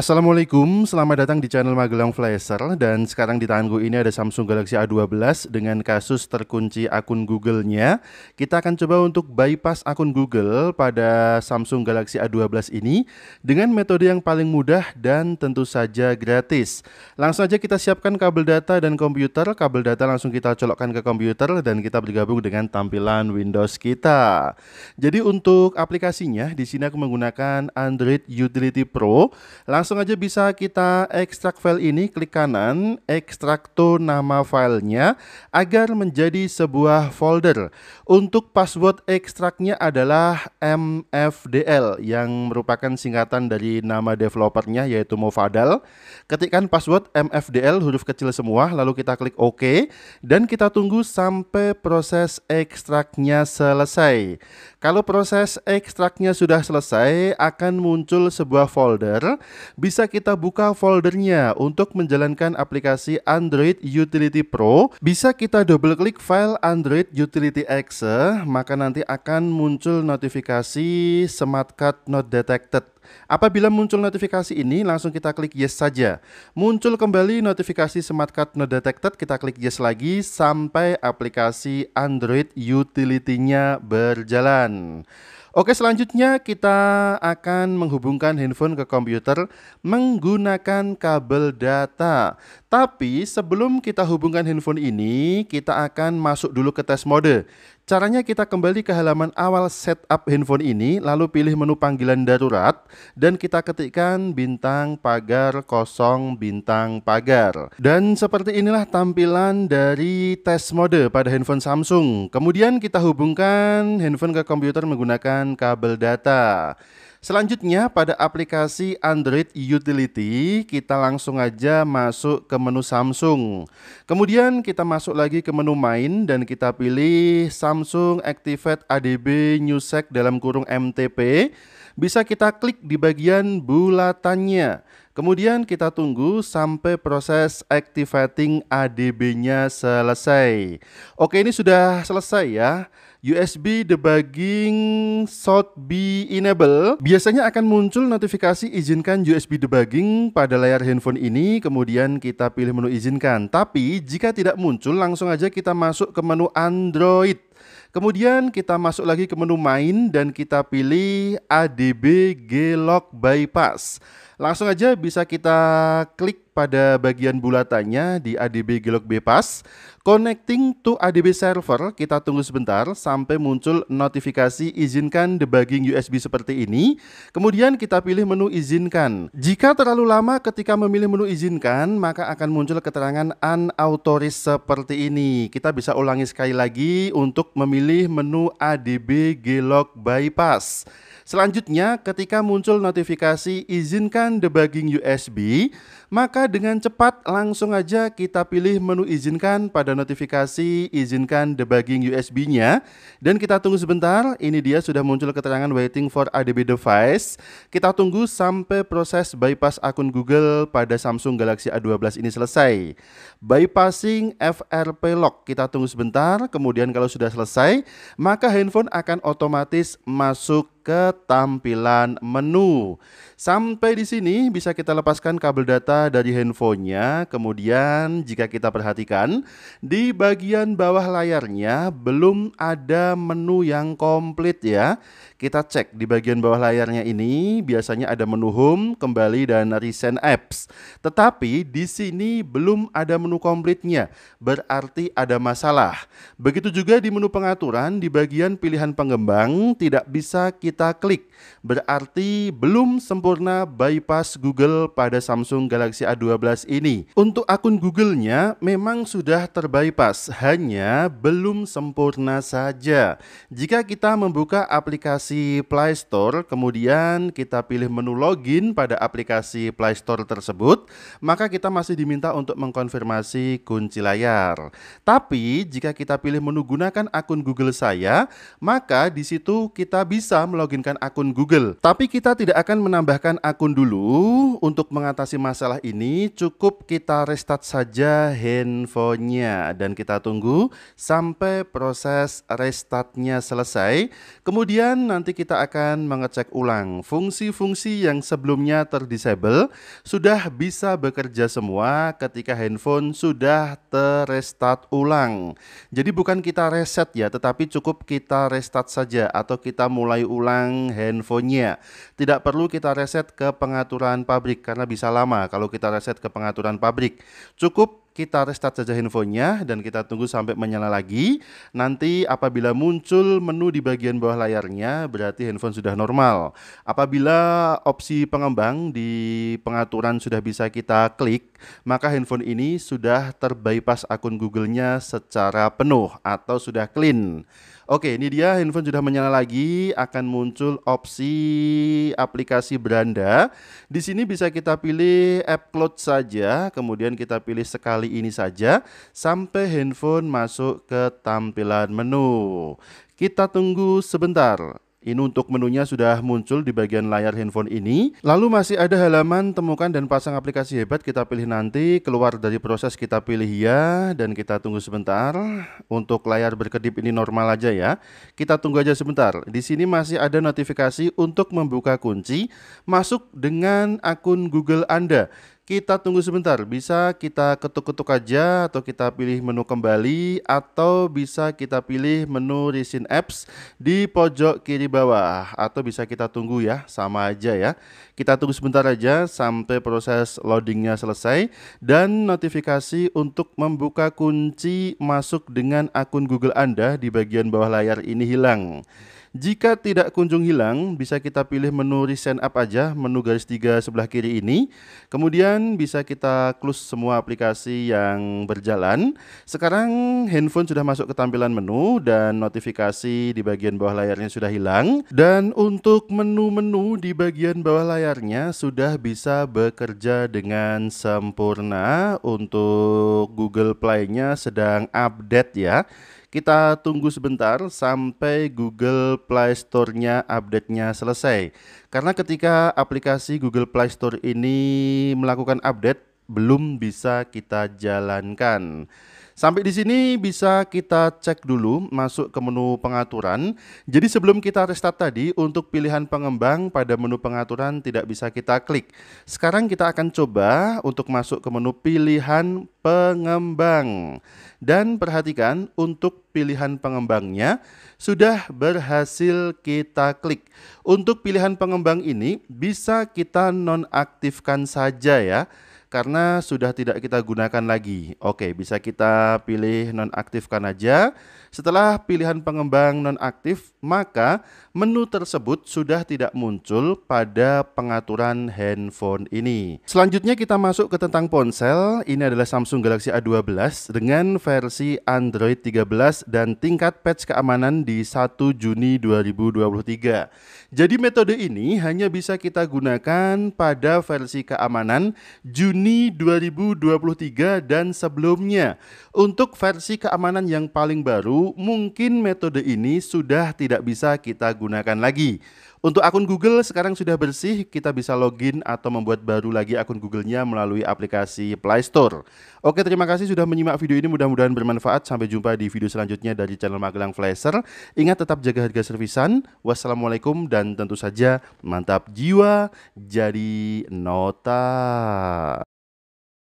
Assalamualaikum, selamat datang di channel Magelang Flasher dan sekarang di tanganku ini ada Samsung Galaxy A12 dengan kasus terkunci akun Google-nya. Kita akan coba untuk bypass akun Google pada Samsung Galaxy A12 ini dengan metode yang paling mudah dan tentu saja gratis. Langsung aja kita siapkan kabel data dan komputer. Kabel data langsung kita colokkan ke komputer dan kita bergabung dengan tampilan Windows kita. Jadi untuk aplikasinya di sini aku menggunakan Android Utility Pro. Langsung langsung aja bisa kita ekstrak file ini, klik kanan, ekstrak nama filenya agar menjadi sebuah folder. Untuk password ekstraknya adalah mfdl yang merupakan singkatan dari nama developernya yaitu Mofadal Ketikkan password mfdl huruf kecil semua, lalu kita klik OK dan kita tunggu sampai proses ekstraknya selesai. Kalau proses ekstraknya sudah selesai, akan muncul sebuah folder bisa kita buka foldernya untuk menjalankan aplikasi Android Utility Pro. Bisa kita double klik file Android Utility Exe, maka nanti akan muncul notifikasi Smart Card Not Detected. Apabila muncul notifikasi ini, langsung kita klik yes saja. Muncul kembali notifikasi smart card not detected, kita klik yes lagi sampai aplikasi Android utility-nya berjalan. Oke, selanjutnya kita akan menghubungkan handphone ke komputer menggunakan kabel data. Tapi sebelum kita hubungkan handphone ini, kita akan masuk dulu ke tes mode. Caranya kita kembali ke halaman awal setup handphone ini, lalu pilih menu panggilan darurat, dan kita ketikkan bintang pagar kosong bintang pagar. Dan seperti inilah tampilan dari tes mode pada handphone Samsung. Kemudian kita hubungkan handphone ke komputer menggunakan kabel data. Selanjutnya pada aplikasi Android Utility kita langsung aja masuk ke menu Samsung. Kemudian kita masuk lagi ke menu main dan kita pilih Samsung Activate ADB NewSec dalam kurung MTP. Bisa kita klik di bagian bulatannya. Kemudian kita tunggu sampai proses activating ADB-nya selesai. Oke, ini sudah selesai ya. USB debugging should be enable. Biasanya akan muncul notifikasi izinkan USB debugging pada layar handphone ini, kemudian kita pilih menu izinkan. Tapi jika tidak muncul, langsung aja kita masuk ke menu Android. Kemudian kita masuk lagi ke menu main dan kita pilih ADB Glock Bypass. Langsung aja bisa kita klik pada bagian bulatannya di ADB GLOCK Bypass. Connecting to ADB server, kita tunggu sebentar sampai muncul notifikasi izinkan debugging USB seperti ini. Kemudian kita pilih menu izinkan. Jika terlalu lama ketika memilih menu izinkan, maka akan muncul keterangan unauthorized seperti ini. Kita bisa ulangi sekali lagi untuk memilih menu ADB GLOCK Bypass. Selanjutnya, ketika muncul notifikasi izinkan debugging USB, maka dengan cepat langsung aja kita pilih menu izinkan pada notifikasi izinkan debugging USB-nya. Dan kita tunggu sebentar, ini dia sudah muncul keterangan waiting for ADB device. Kita tunggu sampai proses bypass akun Google pada Samsung Galaxy A12 ini selesai. Bypassing FRP lock, kita tunggu sebentar, kemudian kalau sudah selesai, maka handphone akan otomatis masuk ke tampilan menu. Sampai di sini bisa kita lepaskan kabel data dari handphonenya. Kemudian jika kita perhatikan di bagian bawah layarnya belum ada menu yang komplit ya. Kita cek di bagian bawah layarnya ini biasanya ada menu home, kembali dan recent apps. Tetapi di sini belum ada menu komplitnya. Berarti ada masalah. Begitu juga di menu pengaturan di bagian pilihan pengembang tidak bisa kita kita klik. Berarti belum sempurna bypass Google pada Samsung Galaxy A12 ini. Untuk akun Google-nya memang sudah terbypass, hanya belum sempurna saja. Jika kita membuka aplikasi Play Store, kemudian kita pilih menu login pada aplikasi Play Store tersebut, maka kita masih diminta untuk mengkonfirmasi kunci layar. Tapi jika kita pilih menu gunakan akun Google saya, maka di situ kita bisa melakukan meloginkan akun Google. Tapi kita tidak akan menambahkan akun dulu. Untuk mengatasi masalah ini, cukup kita restart saja handphonenya. Dan kita tunggu sampai proses restartnya selesai. Kemudian nanti kita akan mengecek ulang fungsi-fungsi yang sebelumnya terdisable sudah bisa bekerja semua ketika handphone sudah terrestart ulang. Jadi bukan kita reset ya, tetapi cukup kita restart saja atau kita mulai ulang ulang handphonenya. Tidak perlu kita reset ke pengaturan pabrik karena bisa lama kalau kita reset ke pengaturan pabrik. Cukup kita restart saja handphonenya dan kita tunggu sampai menyala lagi. Nanti apabila muncul menu di bagian bawah layarnya, berarti handphone sudah normal. Apabila opsi pengembang di pengaturan sudah bisa kita klik, maka handphone ini sudah terbypass akun Google-nya secara penuh atau sudah clean. Oke, ini dia handphone sudah menyala lagi, akan muncul opsi aplikasi beranda. Di sini bisa kita pilih app cloud saja, kemudian kita pilih sekali ini saja sampai handphone masuk ke tampilan menu. Kita tunggu sebentar. Ini untuk menunya sudah muncul di bagian layar handphone ini. Lalu masih ada halaman temukan dan pasang aplikasi hebat kita pilih nanti. Keluar dari proses kita pilih ya dan kita tunggu sebentar. Untuk layar berkedip ini normal aja ya. Kita tunggu aja sebentar. Di sini masih ada notifikasi untuk membuka kunci masuk dengan akun Google Anda. Kita tunggu sebentar, bisa kita ketuk-ketuk aja atau kita pilih menu kembali atau bisa kita pilih menu Resin Apps di pojok kiri bawah atau bisa kita tunggu ya, sama aja ya. Kita tunggu sebentar aja sampai proses loadingnya selesai dan notifikasi untuk membuka kunci masuk dengan akun Google Anda di bagian bawah layar ini hilang. Jika tidak kunjung hilang, bisa kita pilih menu Recent Up aja, menu garis tiga sebelah kiri ini. Kemudian bisa kita close semua aplikasi yang berjalan. Sekarang handphone sudah masuk ke tampilan menu dan notifikasi di bagian bawah layarnya sudah hilang. Dan untuk menu-menu di bagian bawah layarnya sudah bisa bekerja dengan sempurna. Untuk Google Play-nya sedang update ya. Kita tunggu sebentar sampai Google Play Store-nya update-nya selesai. Karena ketika aplikasi Google Play Store ini melakukan update, belum bisa kita jalankan. Sampai di sini bisa kita cek dulu masuk ke menu pengaturan. Jadi sebelum kita restart tadi untuk pilihan pengembang pada menu pengaturan tidak bisa kita klik. Sekarang kita akan coba untuk masuk ke menu pilihan pengembang. Dan perhatikan untuk pilihan pengembangnya sudah berhasil kita klik. Untuk pilihan pengembang ini bisa kita nonaktifkan saja ya karena sudah tidak kita gunakan lagi. Oke, bisa kita pilih nonaktifkan aja. Setelah pilihan pengembang nonaktif, maka menu tersebut sudah tidak muncul pada pengaturan handphone ini. Selanjutnya kita masuk ke tentang ponsel. Ini adalah Samsung Galaxy A12 dengan versi Android 13 dan tingkat patch keamanan di 1 Juni 2023. Jadi metode ini hanya bisa kita gunakan pada versi keamanan Juni Juni 2023 dan sebelumnya. Untuk versi keamanan yang paling baru, mungkin metode ini sudah tidak bisa kita gunakan lagi. Untuk akun Google sekarang sudah bersih, kita bisa login atau membuat baru lagi akun Google-nya melalui aplikasi Play Store. Oke, terima kasih sudah menyimak video ini, mudah-mudahan bermanfaat. Sampai jumpa di video selanjutnya dari channel Magelang Flasher. Ingat tetap jaga harga servisan. Wassalamualaikum dan tentu saja mantap jiwa jadi nota.